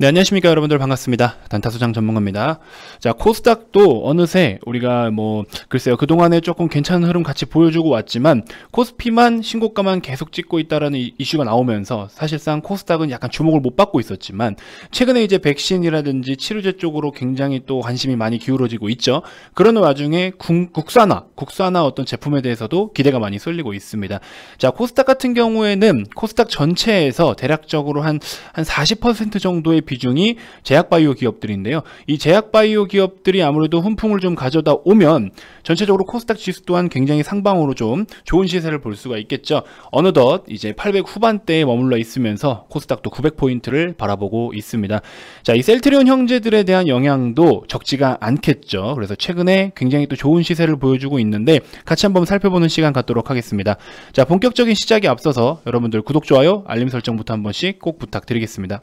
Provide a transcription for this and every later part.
네, 안녕하십니까 여러분들 반갑습니다. 단타소장 전문가입니다. 자, 코스닥도 어느새 우리가 뭐 글쎄요. 그동안에 조금 괜찮은 흐름 같이 보여주고 왔지만 코스피만 신고가만 계속 찍고 있다라는 이슈가 나오면서 사실상 코스닥은 약간 주목을 못 받고 있었지만 최근에 이제 백신이라든지 치료제 쪽으로 굉장히 또 관심이 많이 기울어지고 있죠. 그런 와중에 국, 국산화, 국산화 어떤 제품에 대해서도 기대가 많이 쏠리고 있습니다. 자, 코스닥 같은 경우에는 코스닥 전체에서 대략적으로 한 한 40% 정도의 비중이 제약바이오 기업들인데요. 이 제약바이오 기업들이 아무래도 훈풍을 좀 가져다 오면 전체적으로 코스닥 지수 또한 굉장히 상방으로 좀 좋은 시세를 볼 수가 있겠죠. 어느덧 이제 800 후반대에 머물러 있으면서 코스닥도 900포인트를 바라보고 있습니다. 자, 이 셀트리온 형제들에 대한 영향도 적지가 않겠죠. 그래서 최근에 굉장히 또 좋은 시세를 보여주고 있는데 같이 한번 살펴보는 시간 갖도록 하겠습니다. 자, 본격적인 시작에 앞서서 여러분들 구독, 좋아요, 알림 설정부터 한 번씩 꼭 부탁드리겠습니다.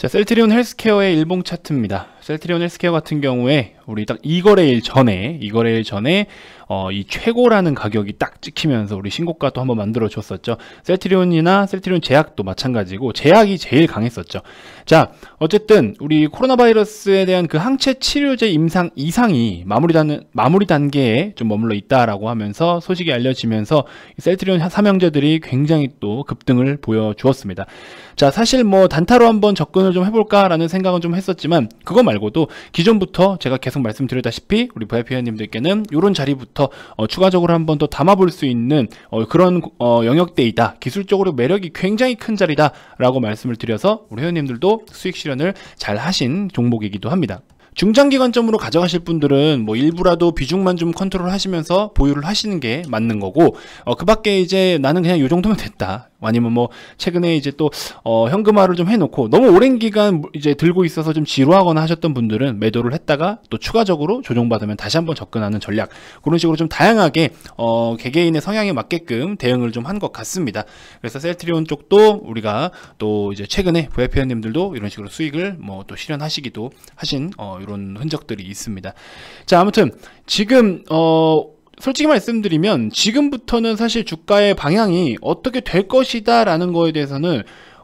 자, 셀트리온 헬스케어의 일봉 차트입니다. 셀트리온 헬스케어 같은 경우에 우리 딱이거래일 전에 이거래일 전에 어, 이 최고라는 가격이 딱 찍히면서 우리 신고가 또 한번 만들어 줬었죠 셀트리온이나 셀트리온 제약도 마찬가지고 제약이 제일 강했었죠 자 어쨌든 우리 코로나 바이러스에 대한 그 항체 치료제 임상 이상이 마무리, 단, 마무리 단계에 좀 머물러 있다라고 하면서 소식이 알려지면서 셀트리온 삼형제들이 굉장히 또 급등을 보여주었습니다 자 사실 뭐 단타로 한번 접근을 좀 해볼까라는 생각은 좀 했었지만 그거 말고 말고도 기존부터 제가 계속 말씀드렸다시피 우리 VIP 회원님들께는 이런 자리부터 어, 추가적으로 한번더 담아볼 수 있는 어, 그런 어, 영역대이다. 기술적으로 매력이 굉장히 큰 자리다 라고 말씀을 드려서 우리 회원님들도 수익 실현을 잘 하신 종목이기도 합니다. 중장기 관점으로 가져가실 분들은 뭐 일부라도 비중만 좀 컨트롤 하시면서 보유를 하시는 게 맞는 거고 어, 그 밖에 이제 나는 그냥 요 정도면 됐다 아니면 뭐 최근에 이제 또 어, 현금화를 좀 해놓고 너무 오랜 기간 이제 들고 있어서 좀 지루하거나 하셨던 분들은 매도를 했다가 또 추가적으로 조정받으면 다시 한번 접근하는 전략 그런 식으로 좀 다양하게 어, 개개인의 성향에 맞게끔 대응을 좀 한 것 같습니다. 그래서 셀트리온 쪽도 우리가 또 이제 최근에 부회표현님들도 이런 식으로 수익을 뭐 또 실현하시기도 하신 어, 이런 흔적들이 있습니다. 자 아무튼 지금 어 솔직히 말씀드리면 지금부터는 사실 주가의 방향이 어떻게 될 것이다 라는 거에 대해서는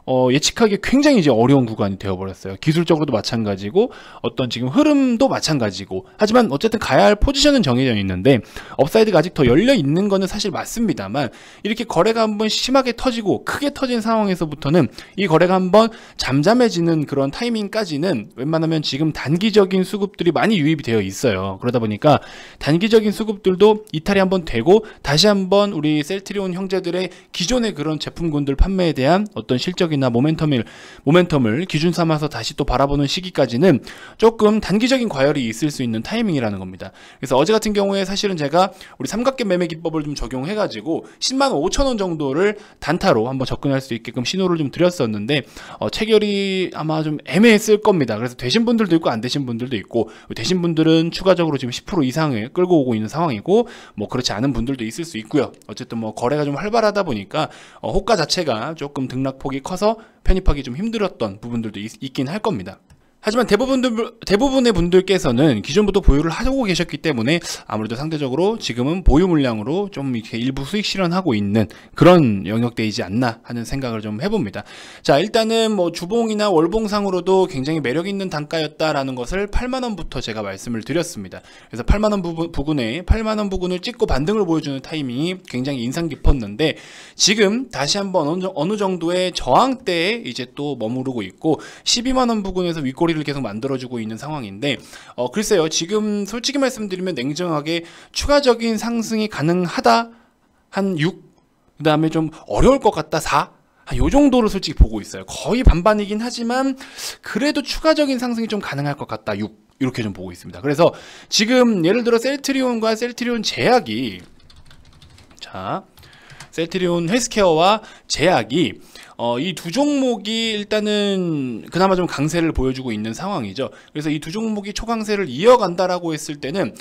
어, 예측하기 굉장히 이제 어려운 구간이 되어버렸어요. 기술적으로도 마찬가지고 어떤 지금 흐름도 마찬가지고 하지만 어쨌든 가야 할 포지션은 정해져 있는데 업사이드가 아직 더 열려 있는 거는 사실 맞습니다만 이렇게 거래가 한번 심하게 터지고 크게 터진 상황에서부터는 이 거래가 한번 잠잠해지는 그런 타이밍까지는 웬만하면 지금 단기적인 수급들이 많이 유입이 되어 있어요. 그러다 보니까 단기적인 수급들도 이탈이 한번 되고 다시 한번 우리 셀트리온 형제들의 기존의 그런 제품군들 판매에 대한 어떤 실적인 가격이나 모멘텀을 모멘텀을 기준 삼아서 다시 또 바라보는 시기까지는 조금 단기적인 과열이 있을 수 있는 타이밍이라는 겁니다. 그래서 어제 같은 경우에 사실은 제가 우리 삼각계 매매 기법을 좀 적용해 가지고 10만 5천 원 정도를 단타로 한번 접근할 수 있게끔 신호를 좀 드렸었는데 어, 체결이 아마 좀 애매했을 겁니다. 그래서 되신 분들도 있고 안 되신 분들도 있고 되신 분들은 추가적으로 지금 10% 이상을 끌고 오고 있는 상황이고 뭐 그렇지 않은 분들도 있을 수 있고요. 어쨌든 뭐 거래가 좀 활발하다 보니까 어, 호가 자체가 조금 등락폭이 커서 편입하기 좀 힘들었던 부분들도 있, 있긴 할 겁니다. 하지만 대부분 대부분의 분들께서는 기존부터 보유를 하고 계셨기 때문에 아무래도 상대적으로 지금은 보유 물량으로 좀 이렇게 일부 수익 실현하고 있는 그런 영역대이지 않나 하는 생각을 좀 해봅니다. 자, 일단은 뭐 주봉이나 월봉상으로도 굉장히 매력 있는 단가였다라는 것을 8만원부터 제가 말씀을 드렸습니다. 그래서 8만원 부분, 부근에 8만원 부근을 찍고 반등을 보여주는 타이밍이 굉장히 인상 깊었는데 지금 다시 한번 어느 정도의 저항대에 이제 또 머무르고 있고 12만원 부근에서 윗꼬리 분위를 계속 만들어주고 있는 상황인데 어, 글쎄요 지금 솔직히 말씀드리면 냉정하게 추가적인 상승이 가능하다 한 6, 그 다음에 좀 어려울 것 같다 4, 요 정도로 솔직히 보고 있어요. 거의 반반이긴 하지만 그래도 추가적인 상승이 좀 가능할 것 같다 6 이렇게 좀 보고 있습니다. 그래서 지금 예를 들어 셀트리온과 셀트리온 제약이 자 셀트리온 헬스케어와 제약이 어, 이 두 종목이 일단은 그나마 좀 강세를 보여주고 있는 상황이죠. 그래서 이 두 종목이 초강세를 이어간다라고 했을 때는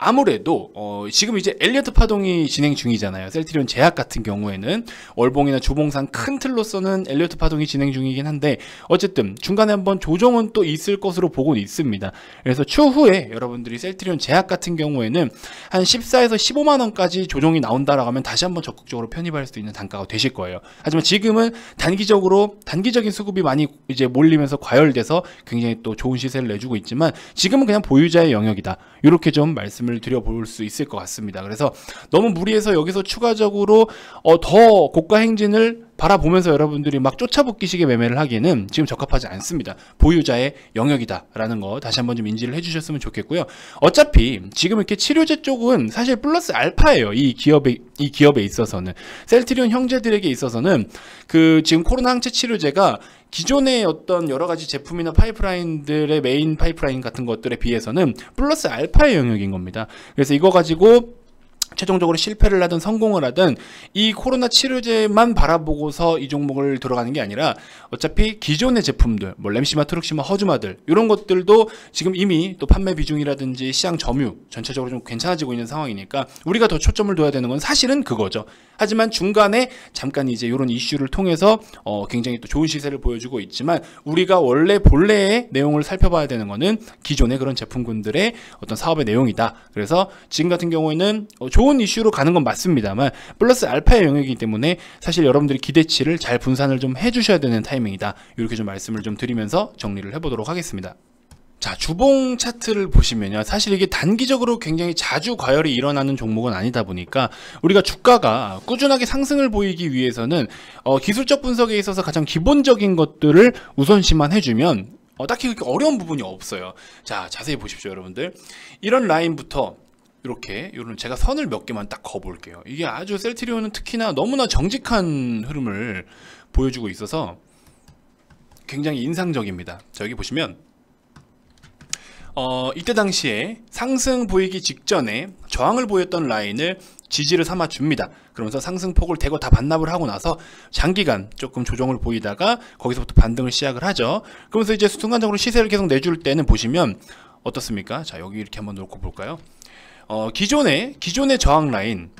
아무래도 어, 지금 이제 엘리어트 파동이 진행 중이잖아요. 셀트리온 제약 같은 경우에는 월봉이나 주봉상 큰 틀로서는 엘리어트 파동이 진행 중이긴 한데 어쨌든 중간에 한번 조정은 또 있을 것으로 보고 있습니다. 그래서 추후에 여러분들이 셀트리온 제약 같은 경우에는 한 14에서 15만 원까지 조정이 나온다라고 하면 다시 한번 적극적으로 편입할 수 있는 단가가 되실 거예요. 하지만 지금은 단기적으로 단기적인 수급이 많이 이제 몰리면서 과열돼서 굉장히 또 좋은 시세를 내주고 있지만 지금은 그냥 보유자의 영역이다. 이렇게 좀 말씀을 말씀을 드려볼 수 있을 것 같습니다. 그래서 너무 무리해서 여기서 추가적으로 어, 더 고가 행진을 바라보면서 여러분들이 막 쫓아붙기식의 매매를 하기에는 지금 적합하지 않습니다. 보유자의 영역이다라는 거 다시 한번 좀 인지를 해주셨으면 좋겠고요. 어차피 지금 이렇게 치료제 쪽은 사실 플러스 알파예요. 이 기업에 이 기업에 있어서는 셀트리온 형제들에게 있어서는 그 지금 코로나 항체 치료제가 기존의 어떤 여러 가지 제품이나 파이프라인들의 메인 파이프라인 같은 것들에 비해서는 플러스 알파의 영역인 겁니다. 그래서 이거 가지고 최종적으로 실패를 하든 성공을 하든 이 코로나 치료제만 바라보고서 이 종목을 들어가는 게 아니라 어차피 기존의 제품들 뭐 램시마 트룩시마 허즈마들 이런 것들도 지금 이미 또 판매 비중이라든지 시장 점유 전체적으로 좀 괜찮아지고 있는 상황이니까 우리가 더 초점을 둬야 되는 건 사실은 그거죠 하지만 중간에 잠깐 이제 이런 이슈를 통해서 어 굉장히 또 좋은 시세를 보여주고 있지만 우리가 원래 본래의 내용을 살펴봐야 되는 거는 기존의 그런 제품군들의 어떤 사업의 내용이다 그래서 지금 같은 경우에는 어, 좋은 이슈로 가는 건 맞습니다만 플러스 알파의 영역이기 때문에 사실 여러분들이 기대치를 잘 분산을 좀 해주셔야 되는 타이밍이다. 이렇게 좀 말씀을 좀 드리면서 정리를 해보도록 하겠습니다. 자 주봉 차트를 보시면요 사실 이게 단기적으로 굉장히 자주 과열이 일어나는 종목은 아니다 보니까 우리가 주가가 꾸준하게 상승을 보이기 위해서는 어, 기술적 분석에 있어서 가장 기본적인 것들을 우선시만 해주면 어, 딱히 그렇게 어려운 부분이 없어요 자 자세히 보십시오 여러분들 이런 라인부터 이렇게 요런 제가 선을 몇 개만 딱 거볼게요. 이게 아주 셀트리온은 특히나 너무나 정직한 흐름을 보여주고 있어서 굉장히 인상적입니다. 자, 여기 보시면 어, 이때 당시에 상승 보이기 직전에 저항을 보였던 라인을 지지를 삼아 줍니다. 그러면서 상승폭을 대거 다 반납을 하고 나서 장기간 조금 조정을 보이다가 거기서부터 반등을 시작을 하죠. 그러면서 이제 순간적으로 시세를 계속 내줄 때는 보시면 어떻습니까? 자, 여기 이렇게 한번 놓고 볼까요? 어, 기존의 기존의 저항 라인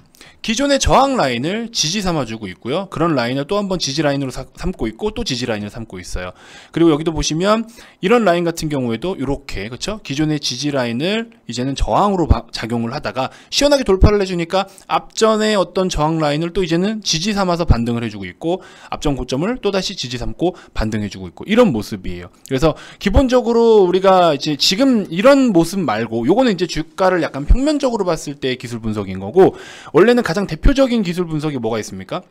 기존의 저항 라인을 지지 삼아주고 있고요. 그런 라인을 또 한 번 지지 라인으로 삼고 있고 또 지지 라인을 삼고 있어요. 그리고 여기도 보시면 이런 라인 같은 경우에도 이렇게 그렇죠? 기존의 지지 라인을 이제는 저항으로 작용을 하다가 시원하게 돌파를 해주니까 앞전에 어떤 저항 라인을 또 이제는 지지 삼아서 반등을 해주고 있고 앞전 고점을 또 다시 지지 삼고 반등해주고 있고 이런 모습이에요. 그래서 기본적으로 우리가 이제 지금 이런 모습 말고 요거는 이제 주가를 약간 평면적으로 봤을 때 기술 분석인 거고 원래 원래는 가장 대표적인 기술 분석이 뭐가 있습니까?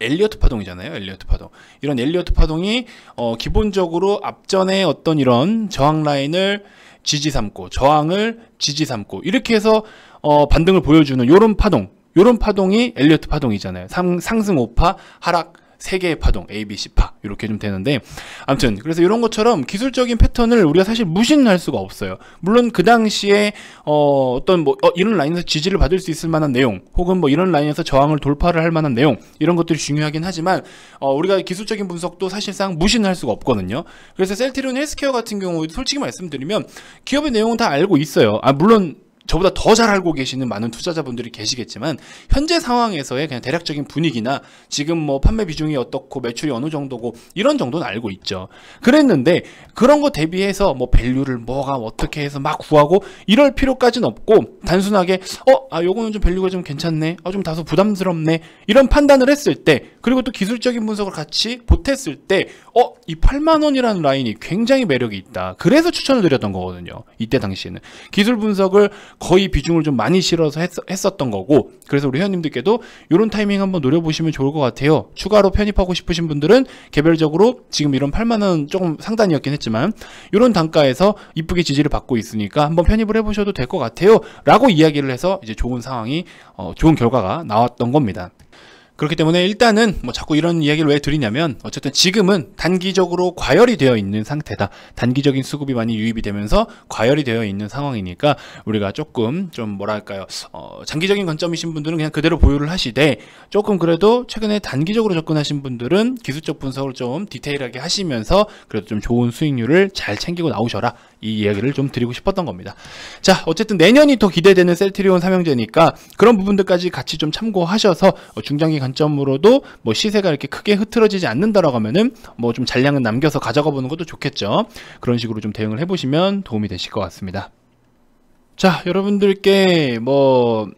엘리어트 파동이잖아요. 엘리어트 파동. 이런 엘리어트 파동이 어, 기본적으로 앞전에 어떤 이런 저항 라인을 지지 삼고 저항을 지지 삼고 이렇게 해서 어, 반등을 보여주는 요런 파동. 요런 파동이 엘리어트 파동이잖아요. 상, 상승 오파, 하락 세계의 파동 A, B, C 파 이렇게 좀 되는데 아무튼 그래서 이런 것처럼 기술적인 패턴을 우리가 사실 무신할 수가 없어요. 물론 그 당시에 어, 어떤 뭐 어, 이런 라인에서 지지를 받을 수 있을 만한 내용 혹은 뭐 이런 라인에서 저항을 돌파를 할 만한 내용 이런 것들이 중요하긴 하지만 어, 우리가 기술적인 분석도 사실상 무신할 수가 없거든요. 그래서 셀트리온 헬스케어 같은 경우 솔직히 말씀드리면 기업의 내용은 다 알고 있어요. 아 물론 저보다 더 잘 알고 계시는 많은 투자자분들이 계시겠지만 현재 상황에서의 그냥 대략적인 분위기나 지금 뭐 판매 비중이 어떻고 매출이 어느 정도고 이런 정도는 알고 있죠. 그랬는데 그런 거 대비해서 뭐 밸류를 뭐가 어떻게 해서 막 구하고 이럴 필요까지는 없고 단순하게 어, 아 요거는 좀 밸류가 좀 괜찮네. 아 좀 다소 부담스럽네. 이런 판단을 했을 때 그리고 또 기술적인 분석을 같이 보탰을 때 어, 이 8만 원이라는 라인이 굉장히 매력이 있다. 그래서 추천을 드렸던 거거든요. 이때 당시에는 기술 분석을 거의 비중을 좀 많이 실어서 했, 었던 거고 그래서 우리 회원님들께도 이런 타이밍 한번 노려보시면 좋을 것 같아요. 추가로 편입하고 싶으신 분들은 개별적으로 지금 이런 8만원 조금 상단이었긴 했지만 이런 단가에서 이쁘게 지지를 받고 있으니까 한번 편입을 해보셔도 될 것 같아요. 라고 이야기를 해서 이제 좋은 상황이 어, 좋은 결과가 나왔던 겁니다. 그렇기 때문에 일단은 뭐 자꾸 이런 이야기를 왜 드리냐면 어쨌든 지금은 단기적으로 과열이 되어 있는 상태다. 단기적인 수급이 많이 유입이 되면서 과열이 되어 있는 상황이니까 우리가 조금 좀 뭐랄까요. 어, 장기적인 관점이신 분들은 그냥 그대로 보유를 하시되 조금 그래도 최근에 단기적으로 접근하신 분들은 기술적 분석을 좀 디테일하게 하시면서 그래도 좀 좋은 수익률을 잘 챙기고 나오셔라 이 이야기를 좀 드리고 싶었던 겁니다. 자, 어쨌든 내년이 더 기대되는 셀트리온 삼형제니까 그런 부분들까지 같이 좀 참고하셔서 뭐 중장기 관점으로도 뭐 시세가 이렇게 크게 흐트러지지 않는다라고 하면은 뭐 좀 잔량은 남겨서 가져가 보는 것도 좋겠죠. 그런 식으로 좀 대응을 해보시면 도움이 되실 것 같습니다. 자 여러분들께 뭐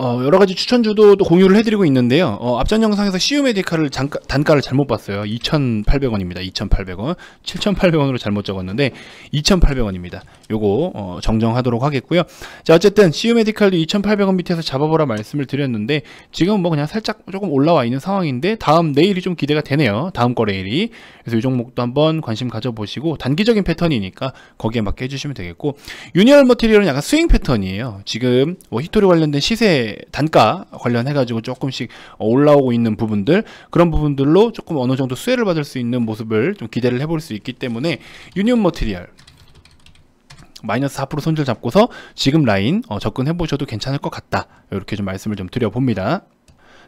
어, 여러 가지 추천주도 공유를 해드리고 있는데요. 어, 앞전 영상에서 시우메디칼을 단가를 잘못 봤어요. 2,800원입니다. 2,800원. 7,800원으로 잘못 적었는데 2,800원입니다. 요거 어, 정정하도록 하겠고요. 자 어쨌든 시우메디칼도 2,800원 밑에서 잡아보라 말씀을 드렸는데 지금 뭐 그냥 살짝 조금 올라와 있는 상황인데 다음 내일이 좀 기대가 되네요. 다음 거래일이. 그래서 이 종목도 한번 관심 가져보시고 단기적인 패턴이니까 거기에 맞게 해주시면 되겠고 유니얼 머티리얼은 약간 스윙 패턴이에요. 지금 뭐 히토리 관련된 시세 단가 관련해 가지고 조금씩 올라오고 있는 부분들 그런 부분들로 조금 어느 정도 수혜를 받을 수 있는 모습을 좀 기대를 해볼 수 있기 때문에 유니온 머티리얼 마이너스 4% 손절 잡고서 지금 라인 어, 접근해 보셔도 괜찮을 것 같다 이렇게 좀 말씀을 좀 드려봅니다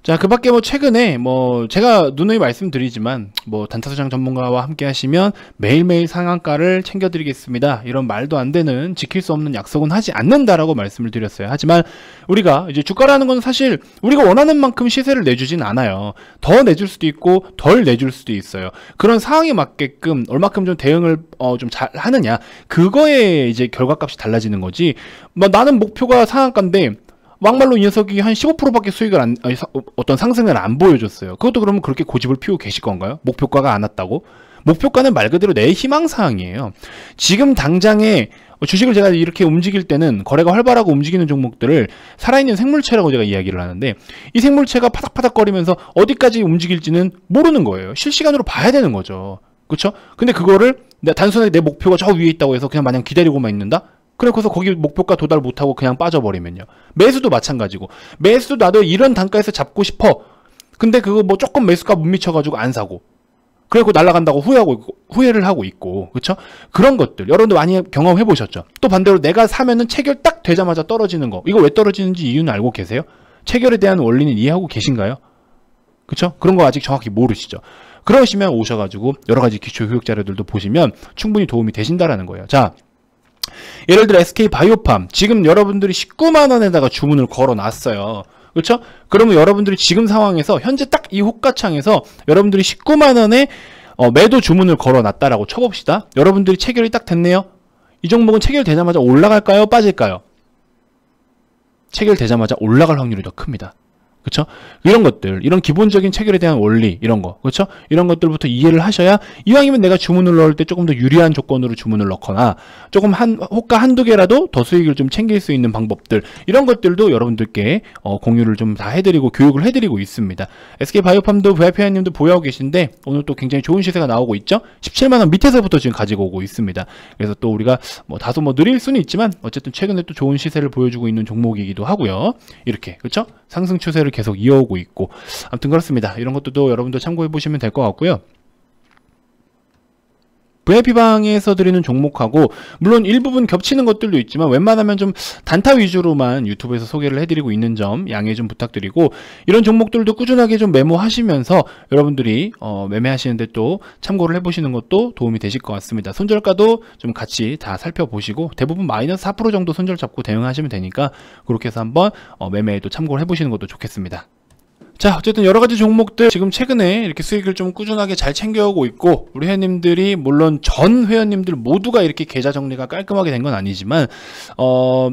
자, 그 밖에 뭐 최근에 뭐 제가 누누이 말씀드리지만 뭐 단타수장 전문가와 함께 하시면 매일매일 상한가를 챙겨드리겠습니다. 이런 말도 안 되는 지킬 수 없는 약속은 하지 않는다라고 말씀을 드렸어요. 하지만 우리가 이제 주가라는 건 사실 우리가 원하는 만큼 시세를 내주진 않아요. 더 내줄 수도 있고 덜 내줄 수도 있어요. 그런 상황에 맞게끔 얼마큼 좀 대응을 어좀 잘 하느냐 그거에 이제 결과값이 달라지는 거지. 뭐 나는 목표가 상한가인데 막말로 이 녀석이 한 15%밖에 수익을 안, 아니, 사, 어떤 상승을 안 보여줬어요. 그것도 그러면 그렇게 고집을 피우고 계실 건가요? 목표가가 안 왔다고? 목표가는 말 그대로 내 희망사항이에요. 지금 당장에 주식을 제가 이렇게 움직일 때는 거래가 활발하고 움직이는 종목들을 살아있는 생물체라고 제가 이야기를 하는데 이 생물체가 파닥파닥거리면서 어디까지 움직일지는 모르는 거예요. 실시간으로 봐야 되는 거죠. 그렇죠? 근데 그거를 단순하게 내 목표가 저 위에 있다고 해서 그냥 마냥 기다리고만 있는다? 그래서 거기 목표가 도달 못하고 그냥 빠져버리면요. 매수도 마찬가지고. 매수 나도 이런 단가에서 잡고 싶어. 근데 그거 뭐 조금 매수가 못 미쳐가지고 안 사고. 그래고 날라간다고 후회하고 있고, 후회를 하고 있고 그렇죠? 그런 것들 여러분도 많이 경험해 보셨죠. 또 반대로 내가 사면은 체결 딱 되자마자 떨어지는 거 이거 왜 떨어지는지 이유는 알고 계세요? 체결에 대한 원리는 이해하고 계신가요? 그렇죠? 그런 거 아직 정확히 모르시죠. 그러시면 오셔가지고 여러 가지 기초 교육 자료들도 보시면 충분히 도움이 되신다라는 거예요. 자. 예를 들어 SK 바이오팜 지금 여러분들이 19만 원에다가 주문을 걸어놨어요. 그렇죠? 그러면 여러분들이 지금 상황에서 현재 딱 이 호가창에서 여러분들이 19만 원에 어, 매도 주문을 걸어놨다라고 쳐봅시다. 여러분들이 체결이 딱 됐네요. 이 종목은 체결되자마자 올라갈까요? 빠질까요? 체결되자마자 올라갈 확률이 더 큽니다. 그렇죠? 이런 것들, 이런 기본적인 체결에 대한 원리, 이런 거, 그렇죠? 이런 것들부터 이해를 하셔야 이왕이면 내가 주문을 넣을 때 조금 더 유리한 조건으로 주문을 넣거나 조금 한 호가 한두 개라도 더 수익을 좀 챙길 수 있는 방법들 이런 것들도 여러분들께 어, 공유를 좀 다 해드리고 교육을 해드리고 있습니다. SK 바이오팜도 VIP님도 보유하고 계신데 오늘 또 굉장히 좋은 시세가 나오고 있죠? 17만 원 밑에서부터 지금 가지고 오고 있습니다. 그래서 또 우리가 뭐 다소 뭐 느릴 수는 있지만 어쨌든 최근에 또 좋은 시세를 보여주고 있는 종목이기도 하고요. 이렇게 그렇죠? 상승 추세를 계속 이어오고 있고 아무튼 그렇습니다. 이런 것들도 여러분도 참고해 보시면 될 것 같고요. VIP방에서 드리는 종목하고 물론 일부분 겹치는 것들도 있지만 웬만하면 좀 단타 위주로만 유튜브에서 소개를 해드리고 있는 점 양해 좀 부탁드리고 이런 종목들도 꾸준하게 좀 메모하시면서 여러분들이 어 매매하시는데 또 참고를 해보시는 것도 도움이 되실 것 같습니다. 손절가도 좀 같이 다 살펴보시고 대부분 마이너스 4% 정도 손절 잡고 대응하시면 되니까 그렇게 해서 한번 어 매매에도 참고를 해보시는 것도 좋겠습니다. 자 어쨌든 여러가지 종목들 지금 최근에 이렇게 수익을 좀 꾸준하게 잘 챙겨오고 있고 우리 회원님들이 물론 전 회원님들 모두가 이렇게 계좌 정리가 깔끔하게 된 건 아니지만 어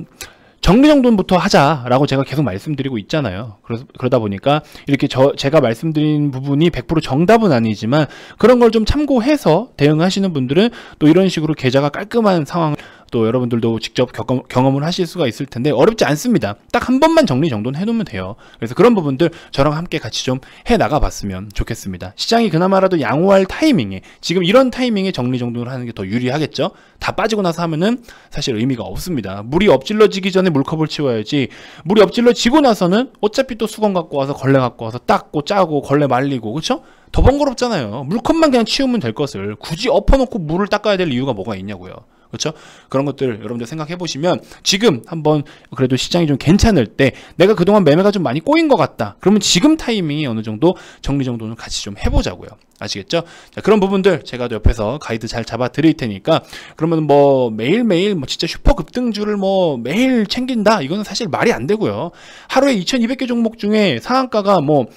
정리정돈부터 하자라고 제가 계속 말씀드리고 있잖아요. 그래 그러다 보니까 이렇게 저 제가 말씀드린 부분이 100% 정답은 아니지만 그런 걸 좀 참고해서 대응하시는 분들은 또 이런 식으로 계좌가 깔끔한 상황을 또 여러분들도 직접 겪어, 경험을 하실 수가 있을 텐데 어렵지 않습니다. 딱 한 번만 정리 정돈 해놓으면 돼요. 그래서 그런 부분들 저랑 함께 같이 좀 해나가 봤으면 좋겠습니다. 시장이 그나마라도 양호할 타이밍에 지금 이런 타이밍에 정리 정돈을 하는 게 더 유리하겠죠. 다 빠지고 나서 하면은 사실 의미가 없습니다. 물이 엎질러지기 전에 물컵을 치워야지 물이 엎질러지고 나서는 어차피 또 수건 갖고 와서 걸레 갖고 와서 닦고 짜고 걸레 말리고 그렇죠? 더 번거롭잖아요. 물컵만 그냥 치우면 될 것을 굳이 엎어놓고 물을 닦아야 될 이유가 뭐가 있냐고요. 그렇죠? 그런 것들 여러분들 생각해 보시면 지금 한번 그래도 시장이 좀 괜찮을 때 내가 그동안 매매가 좀 많이 꼬인 것 같다. 그러면 지금 타이밍이 어느 정도 정리 정도는 같이 좀 해보자고요. 아시겠죠? 자, 그런 부분들 제가 옆에서 가이드 잘 잡아 드릴 테니까 그러면 뭐 매일매일 뭐 진짜 슈퍼 급등주를 뭐 매일 챙긴다 이거는 사실 말이 안 되고요. 하루에 2200개 종목 중에 상한가가 뭐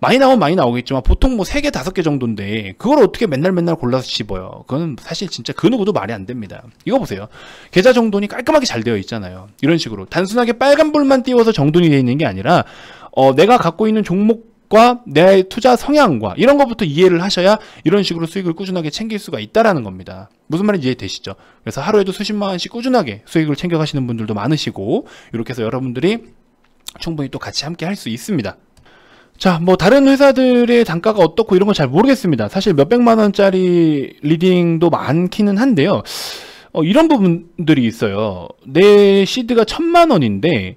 많이 나오면 많이 나오겠지만 보통 뭐 3개, 5개 정도인데 그걸 어떻게 맨날 맨날 골라서 집어요. 그건 사실 진짜 그 누구도 말이 안 됩니다. 이거 보세요. 계좌 정돈이 깔끔하게 잘 되어 있잖아요. 이런 식으로 단순하게 빨간불만 띄워서 정돈이 되어 있는 게 아니라 어, 내가 갖고 있는 종목 과내 투자 성향과 이런 것부터 이해를 하셔야 이런 식으로 수익을 꾸준하게 챙길 수가 있다라는 겁니다. 무슨 말인지 이해되시죠? 그래서 하루에도 수십만 원씩 꾸준하게 수익을 챙겨 가시는 분들도 많으시고 이렇게 해서 여러분들이 충분히 또 같이 함께 할 수 있습니다. 자, 뭐 다른 회사들의 단가가 어떻고 이런 건 잘 모르겠습니다. 사실 몇백만 원짜리 리딩도 많기는 한데요. 어, 이런 부분들이 있어요. 내 시드가 천만 원인데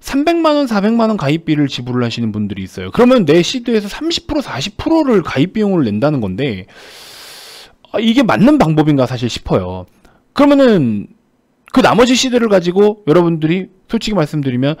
300만 원, 400만 원 가입비를 지불을 하시는 분들이 있어요. 그러면 내 시드에서 30%, 40%를 가입 비용을 낸다는 건데 아, 이게 맞는 방법인가 사실 싶어요. 그러면은 그 나머지 시드를 가지고 여러분들이 솔직히 말씀드리면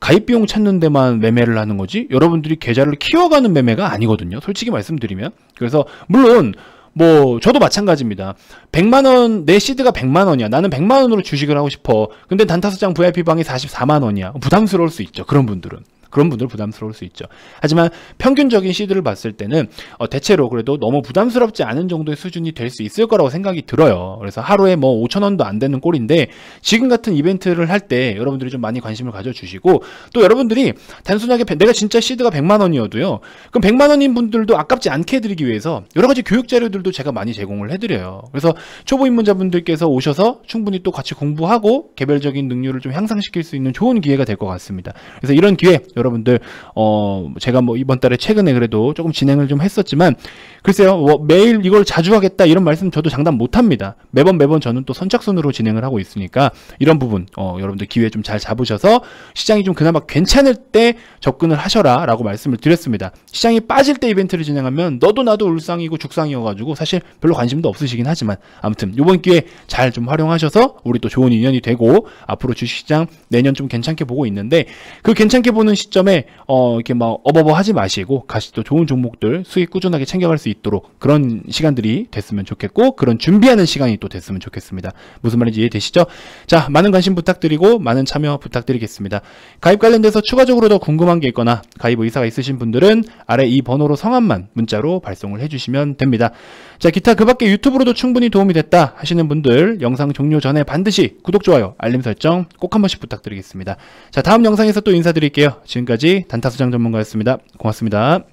가입 비용 찾는 데만 매매를 하는 거지 여러분들이 계좌를 키워가는 매매가 아니거든요. 솔직히 말씀드리면. 그래서 물론 뭐 저도 마찬가지입니다. 100만 원 내 시드가 100만 원이야. 나는 100만 원으로 주식을 하고 싶어. 근데 단타수장 VIP방이 44만 원이야. 부담스러울 수 있죠. 그런 분들은. 그런 분들 부담스러울 수 있죠. 하지만 평균적인 시드를 봤을 때는 어, 대체로 그래도 너무 부담스럽지 않은 정도의 수준이 될 수 있을 거라고 생각이 들어요. 그래서 하루에 뭐 5천 원도 안 되는 꼴인데 지금 같은 이벤트를 할 때 여러분들이 좀 많이 관심을 가져주시고 또 여러분들이 단순하게 내가 진짜 시드가 100만 원이어도요. 그럼 100만 원인 분들도 아깝지 않게 해드리기 위해서 여러 가지 교육 자료들도 제가 많이 제공을 해드려요. 그래서 초보 입문자분들께서 오셔서 충분히 또 같이 공부하고 개별적인 능률을 좀 향상시킬 수 있는 좋은 기회가 될 것 같습니다. 그래서 이런 기회 여러분들 어 제가 뭐 이번 달에 최근에 그래도 조금 진행을 좀 했었지만 글쎄요 뭐 매일 이걸 자주 하겠다 이런 말씀 저도 장담 못합니다 매번 매번 저는 또 선착순으로 진행을 하고 있으니까 이런 부분 어 여러분들 기회 좀 잘 잡으셔서 시장이 좀 그나마 괜찮을 때 접근을 하셔라 라고 말씀을 드렸습니다 시장이 빠질 때 이벤트를 진행하면 너도 나도 울상이고 죽상이어가지고 사실 별로 관심도 없으시긴 하지만 아무튼 이번 기회 잘 좀 활용하셔서 우리 또 좋은 인연이 되고 앞으로 주식시장 내년 좀 괜찮게 보고 있는데 그 괜찮게 보는 시 시점에 어 이렇게 막 어버버하지 마시고 같이 또 좋은 종목들 수익 꾸준하게 챙겨갈 수 있도록 그런 시간들이 됐으면 좋겠고 그런 준비하는 시간이 또 됐으면 좋겠습니다. 무슨 말인지 이해되시죠? 자 많은 관심 부탁드리고 많은 참여 부탁드리겠습니다. 가입 관련돼서 추가적으로 더 궁금한 게 있거나 가입 의사가 있으신 분들은 아래 이 번호로 성함만 문자로 발송을 해주시면 됩니다. 자 기타 그 밖에 유튜브로도 충분히 도움이 됐다 하시는 분들 영상 종료 전에 반드시 구독, 좋아요, 알림 설정 꼭 한 번씩 부탁드리겠습니다. 자 다음 영상에서 또 인사드릴게요. 지금까지 단타수장 전문가였습니다. 고맙습니다.